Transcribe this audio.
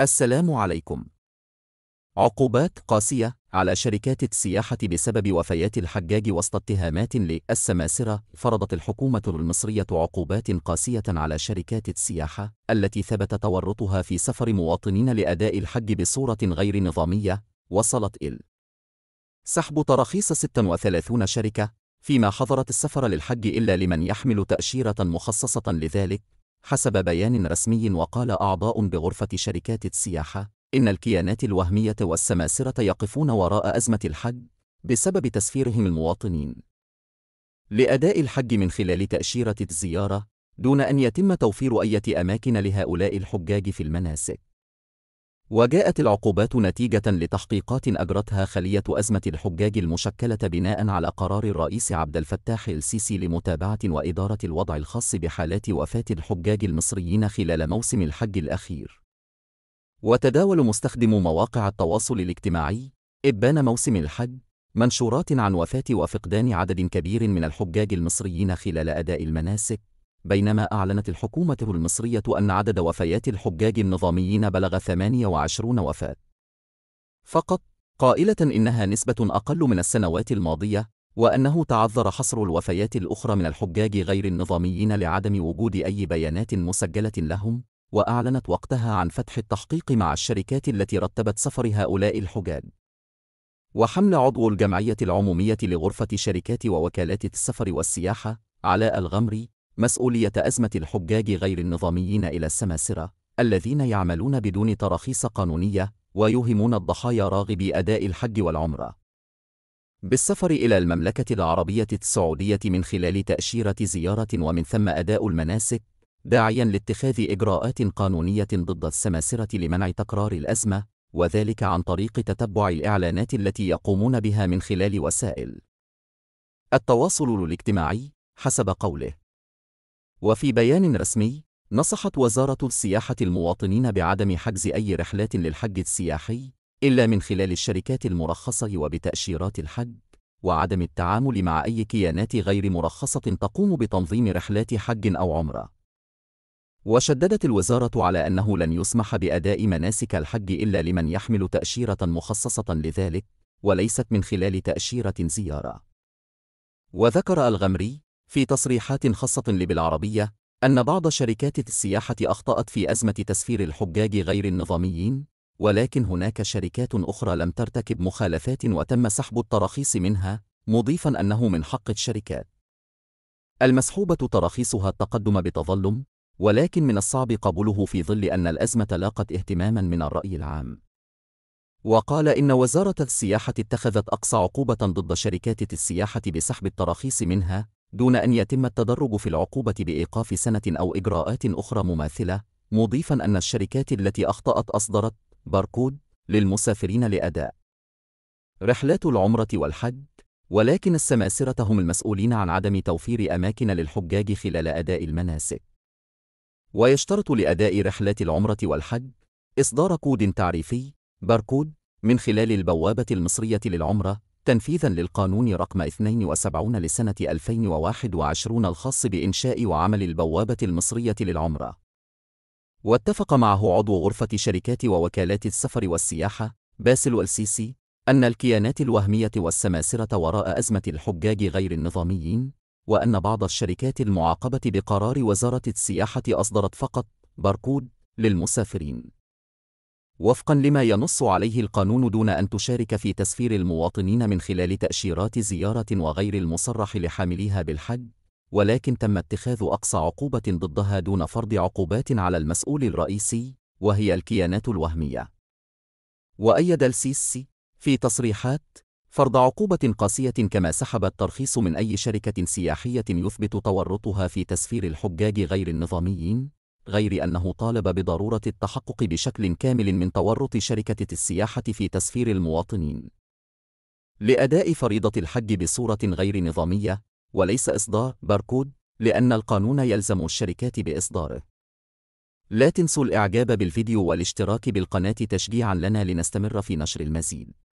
السلام عليكم. عقوبات قاسية على شركات السياحة بسبب وفيات الحجاج وسط اتهامات للسماسرة فرضت الحكومة المصرية عقوبات قاسية على شركات السياحة التي ثبت تورطها في سفر مواطنين لأداء الحج بصورة غير نظامية وصلت إلى سحب تراخيص 36 شركة فيما حظرت السفر للحج إلا لمن يحمل تأشيرة مخصصة لذلك حسب بيان رسمي وقال أعضاء بغرفة شركات السياحة إن الكيانات الوهمية والسماسرة يقفون وراء أزمة الحج بسبب تسفيرهم المواطنين لأداء الحج من خلال تأشيرة الزيارة دون أن يتم توفير أي أماكن لهؤلاء الحجاج في المناسك وجاءت العقوبات نتيجة لتحقيقات أجرتها خلية أزمة الحجاج المشكلة بناء على قرار الرئيس عبد الفتاح السيسي لمتابعة وإدارة الوضع الخاص بحالات وفاة الحجاج المصريين خلال موسم الحج الأخير. وتداول مستخدم مواقع التواصل الاجتماعي إبان موسم الحج منشورات عن وفاة وفقدان عدد كبير من الحجاج المصريين خلال أداء المناسك بينما أعلنت الحكومة المصرية أن عدد وفيات الحجاج النظاميين بلغ 28 وفاة فقط، قائلة إنها نسبة أقل من السنوات الماضية، وأنه تعذر حصر الوفيات الأخرى من الحجاج غير النظاميين لعدم وجود أي بيانات مسجلة لهم، وأعلنت وقتها عن فتح التحقيق مع الشركات التي رتبت سفر هؤلاء الحجاج. وحمل عضو الجمعية العمومية لغرفة شركات ووكالات السفر والسياحة، علاء الغمري، مسؤولية أزمة الحجاج غير النظاميين إلى السماسرة الذين يعملون بدون تراخيص قانونية ويوهمون الضحايا راغبي أداء الحج والعمرة بالسفر إلى المملكة العربية السعودية من خلال تأشيرة زيارة ومن ثم أداء المناسك داعيا لاتخاذ إجراءات قانونية ضد السماسرة لمنع تكرار الأزمة وذلك عن طريق تتبع الإعلانات التي يقومون بها من خلال وسائل التواصل الاجتماعي حسب قوله وفي بيان رسمي، نصحت وزارة السياحة المواطنين بعدم حجز أي رحلات للحج السياحي إلا من خلال الشركات المرخصة وبتأشيرات الحج، وعدم التعامل مع أي كيانات غير مرخصة تقوم بتنظيم رحلات حج أو عمرة. وشددت الوزارة على أنه لن يسمح بأداء مناسك الحج إلا لمن يحمل تأشيرة مخصصة لذلك، وليست من خلال تأشيرة زيارة. وذكر الغمري في تصريحات خاصة لبالعربية أن بعض شركات السياحة أخطأت في أزمة تسفير الحجاج غير النظاميين ولكن هناك شركات أخرى لم ترتكب مخالفات وتم سحب التراخيص منها مضيفا أنه من حق الشركات المسحوبة تراخيصها التقدم بتظلم ولكن من الصعب قبوله في ظل أن الأزمة لاقت اهتماما من الرأي العام وقال إن وزارة السياحة اتخذت أقصى عقوبة ضد شركات السياحة بسحب التراخيص منها دون أن يتم التدرج في العقوبة بإيقاف سنة أو إجراءات أخرى مماثلة مضيفا أن الشركات التي أخطأت أصدرت باركود للمسافرين لأداء رحلات العمرة والحج ولكن السماسرة هم المسؤولين عن عدم توفير أماكن للحجاج خلال أداء المناسك ويشترط لأداء رحلات العمرة والحج إصدار كود تعريفي باركود من خلال البوابة المصرية للعمرة تنفيذا للقانون رقم 72 لسنة 2021 الخاص بإنشاء وعمل البوابة المصرية للعمرة. واتفق معه عضو غرفة شركات ووكالات السفر والسياحة باسل السيسي أن الكيانات الوهمية والسماسرة وراء أزمة الحجاج غير النظاميين، وأن بعض الشركات المعاقبة بقرار وزارة السياحة أصدرت فقط باركود للمسافرين. وفقا لما ينص عليه القانون دون أن تشارك في تسفير المواطنين من خلال تأشيرات زيارة وغير المصرح لحامليها بالحج ولكن تم اتخاذ أقصى عقوبة ضدها دون فرض عقوبات على المسؤول الرئيسي وهي الكيانات الوهمية وأيد السيسي في تصريحات فرض عقوبة قاسية كما سحب الترخيص من أي شركة سياحية يثبت تورطها في تسفير الحجاج غير النظاميين غير أنه طالب بضرورة التحقق بشكل كامل من تورط شركة السياحة في تسفير المواطنين لأداء فريضة الحج بصورة غير نظامية وليس إصدار باركود لأن القانون يلزم الشركات بإصداره لا تنسوا الإعجاب بالفيديو والاشتراك بالقناة تشجيعا لنا لنستمر في نشر المزيد